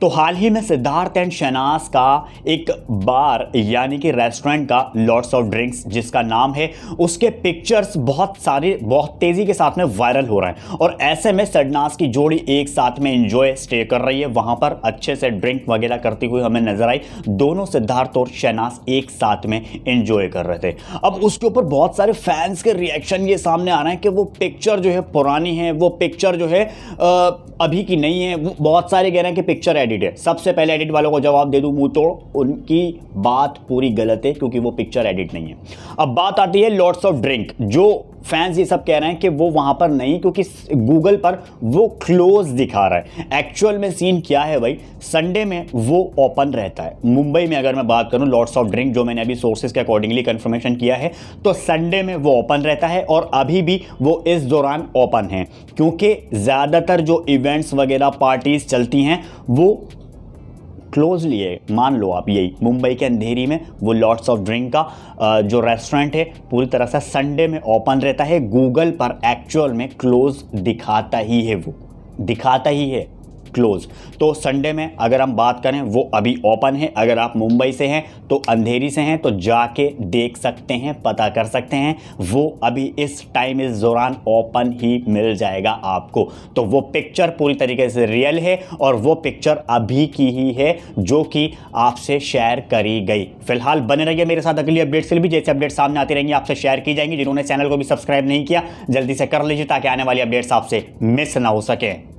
तो हाल ही में सिद्धार्थ एंड शहनाज का एक बार यानी कि रेस्टोरेंट का लॉर्ड्स ऑफ ड्रिंक्स जिसका नाम है उसके पिक्चर्स बहुत सारे बहुत तेज़ी के साथ में वायरल हो रहे हैं और ऐसे में शहनाज की जोड़ी एक साथ में इंजॉय स्टे कर रही है वहाँ पर अच्छे से ड्रिंक वगैरह करती हुई हमें नज़र आई दोनों सिद्धार्थ और शहनाज एक साथ में इंजॉय कर रहे थे अब उसके ऊपर बहुत सारे फैंस के रिएक्शन ये सामने आ रहे हैं कि वो पिक्चर जो है पुरानी है वो पिक्चर जो है अभी की नहीं है बहुत सारे कह रहे हैं कि पिक्चर एडिट है सबसे पहले एडिट वालों को जवाब दे दूँ मुँह तोड़ उनकी बात पूरी गलत है क्योंकि वो पिक्चर एडिट नहीं है अब बात आती है लॉर्ड्स ऑफ ड्रिंक जो फैंस ये सब कह रहे हैं कि वो वहाँ पर नहीं क्योंकि गूगल पर वो क्लोज दिखा रहा है एक्चुअल में सीन क्या है भाई संडे में वो ओपन रहता है मुंबई में अगर मैं बात करूँ लॉर्ड्स ऑफ ड्रिंक जो मैंने अभी सोर्सेज के अकॉर्डिंगली कन्फर्मेशन किया है तो संडे में वो ओपन रहता है और अभी भी वो इस दौरान ओपन है क्योंकि ज़्यादातर जो इवेंट्स वगैरह पार्टीज चलती हैं वो क्लोजली है मान लो आप यही मुंबई के अंधेरी में वो लॉट्स ऑफ ड्रिंक का जो रेस्टोरेंट है पूरी तरह से संडे में ओपन रहता है गूगल पर एक्चुअल में क्लोज दिखाता ही है वो दिखाता ही है क्लोज तो संडे में अगर हम बात करें वो अभी ओपन है अगर आप मुंबई से हैं तो अंधेरी से हैं तो जाके देख सकते हैं पता कर सकते हैं वो अभी इस टाइम इस दौरान ओपन ही मिल जाएगा आपको तो वो पिक्चर पूरी तरीके से रियल है और वो पिक्चर अभी की ही है जो कि आपसे शेयर करी गई फिलहाल बने रहिए मेरे साथ अगली अपडेट से भी जैसे अपडेट सामने आती रहेंगी आपसे शेयर की जाएंगी जिन्होंने चैनल को भी सब्सक्राइब नहीं किया जल्दी से कर लीजिए ताकि आने वाली अपडेट्स आपसे मिस ना हो सकें